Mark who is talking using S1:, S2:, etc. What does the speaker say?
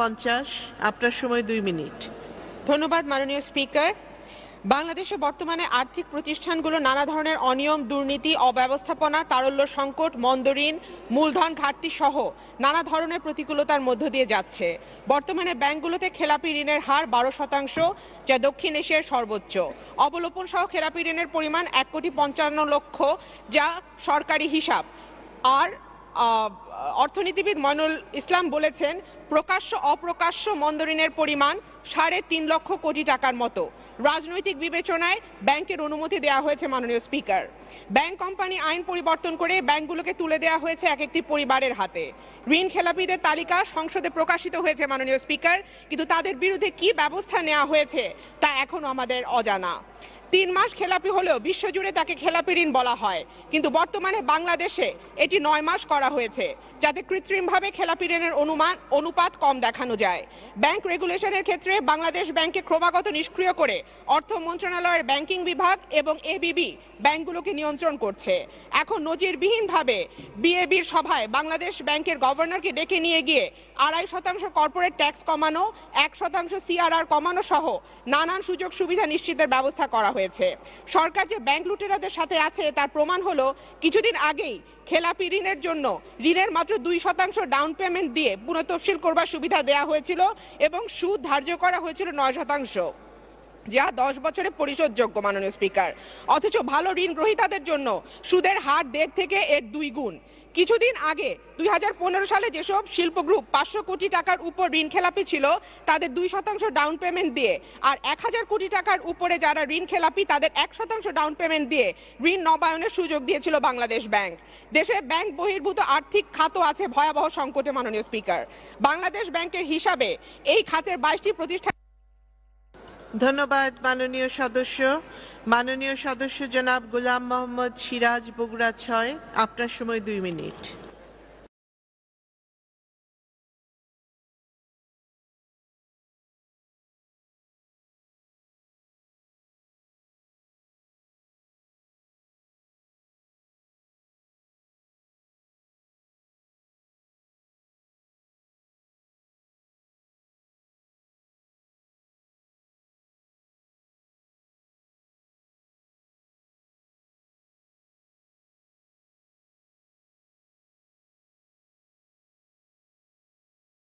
S1: পঞ্চাশ আপনার সময় দুই মিনিট ধন্যবাদ মাননীয় স্পিকার বাংলাদেশে বর্তমানে আর্থিক প্রতিষ্ঠানগুলো নানা ধরনের অনিয়ম দুর্নীতি অব্যবস্থাপনা তারল্য সংকট মন্দরিন মূলধন ঘাটতি সহ নানা ধরনের প্রতিকূলতার মধ্য দিয়ে যাচ্ছে বর্তমানে ব্যাংকগুলোতে খেলাপি ঋণের হার বারো শতাংশ যা দক্ষিণ এশিয়ার সর্বোচ্চ অবলোপন সহ খেলাপি ঋণের পরিমাণ এক কোটি পঞ্চান্ন লক্ষ যা সরকারি হিসাব আর অর্থনীতিবিদ মনুল ইসলাম বলেছেন প্রকাশ্য অপ্রকাশ্য মন্দরিনের পরিমাণ সাড়ে তিন লক্ষ কোটি টাকার মতো রাজনৈতিক বিবেচনায় ব্যাংকের অনুমতি দেওয়া হয়েছে মাননীয় স্পিকার ব্যাংক কোম্পানি আইন পরিবর্তন করে ব্যাংকগুলোকে তুলে দেওয়া হয়েছে এক একটি পরিবারের হাতে ঋণ খেলাপিদের তালিকা সংসদে প্রকাশিত হয়েছে মাননীয় স্পিকার কিন্তু তাদের বিরুদ্ধে কি ব্যবস্থা নেওয়া হয়েছে তা এখনও আমাদের অজানা তিন মাস খেলাপি হলেও বিশ্বজুড়ে তাকে খেলাপি ঋণ বলা হয় কিন্তু বর্তমানে বাংলাদেশে এটি নয় মাস করা হয়েছে যাতে কৃত্রিমভাবে খেলাপি ঋণের অনুমান অনুপাত কম দেখানো যায় ব্যাংক রেগুলেশনের ক্ষেত্রে বাংলাদেশ ব্যাংকে ক্রমাগত নিষ্ক্রিয় করে অর্থ মন্ত্রণালয়ের ব্যাংকিং বিভাগ এবং এবিবি ব্যাংকগুলোকে নিয়ন্ত্রণ করছে এখন নজিরবিহীনভাবে বিএবির সভায় বাংলাদেশ ব্যাংকের গভর্নরকে ডেকে নিয়ে গিয়ে আড়াই শতাংশ কর্পোরেট ট্যাক্স কমানো এক শতাংশ সিআরআর কমানো সহ নানান সুযোগ সুবিধা নিশ্চিতের ব্যবস্থা করা হয়েছে হয়েছে সরকার যে ব্যাংক লুটেরাদের সাথে আছে তার প্রমাণ হলো কিছুদিন আগেই খেলাপি ঋণের জন্য ঋণের মাত্র দুই শতাংশ ডাউন পেমেন্ট দিয়ে পুনঃতফসিল করবার সুবিধা দেওয়া হয়েছিল এবং সুদ ধার্য করা হয়েছিল নয় শতাংশ যা দশ বছরে পরিশোধযোগ্য মাননীয় স্পিকার অথচ ভালো ঋণ গ্রহীতাদের জন্য সুদের হার দেড় থেকে এর দুই গুণ কিছুদিন আগে দুই সালে যেসব শিল্প গ্রুপ পাঁচশো কোটি টাকার উপর ঋণ খেলাপি ছিল তাদের দুই শতাংশ ডাউন পেমেন্ট দিয়ে আর এক হাজার কোটি টাকার উপরে যারা ঋণ খেলাপি তাদের এক শতাংশ ডাউন পেমেন্ট দিয়ে ঋণ নবায়নের সুযোগ দিয়েছিল বাংলাদেশ ব্যাংক দেশে ব্যাংক বহির্ভূত আর্থিক খাতও আছে ভয়াবহ সংকটে মাননীয় স্পিকার বাংলাদেশ ব্যাংকের হিসাবে এই খাতের বাইশটি প্রতিষ্ঠান ধন্যবাদ মাননীয় সদস্য মাননীয় সদস্য জনাব গোলাম মোহাম্মদ সিরাজ বগুড়া ছয় আপনার সময় দুই মিনিট